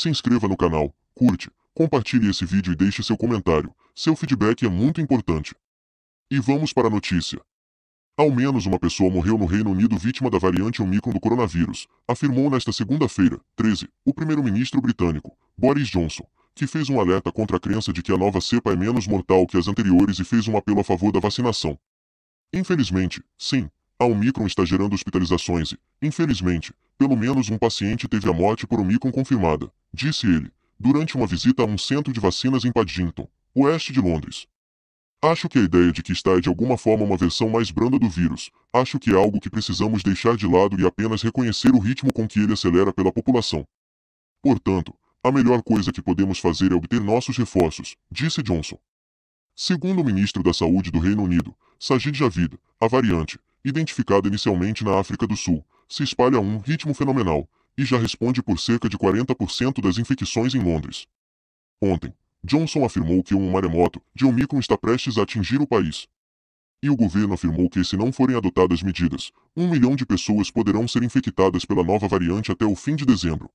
Se inscreva no canal, curte, compartilhe esse vídeo e deixe seu comentário. Seu feedback é muito importante. E vamos para a notícia. Ao menos uma pessoa morreu no Reino Unido vítima da variante Omicron do coronavírus, afirmou nesta segunda-feira, 13, o primeiro-ministro britânico, Boris Johnson, que fez um alerta contra a crença de que a nova cepa é menos mortal que as anteriores e fez um apelo a favor da vacinação. Infelizmente, sim, a Omicron está gerando hospitalizações e, infelizmente, pelo menos um paciente teve a morte por Omicron confirmada, disse ele, durante uma visita a um centro de vacinas em Paddington, oeste de Londres. Acho que a ideia de que está é de alguma forma uma versão mais branda do vírus. Acho que é algo que precisamos deixar de lado e apenas reconhecer o ritmo com que ele acelera pela população. Portanto, a melhor coisa que podemos fazer é obter nossos reforços, disse Johnson. Segundo o ministro da Saúde do Reino Unido, Sajid Javid, a variante identificada inicialmente na África do Sul, se espalha a um ritmo fenomenal e já responde por cerca de 40% das infecções em Londres. Ontem, Johnson afirmou que um maremoto de Omicron está prestes a atingir o país. E o governo afirmou que, se não forem adotadas medidas, um milhão de pessoas poderão ser infectadas pela nova variante até o fim de dezembro.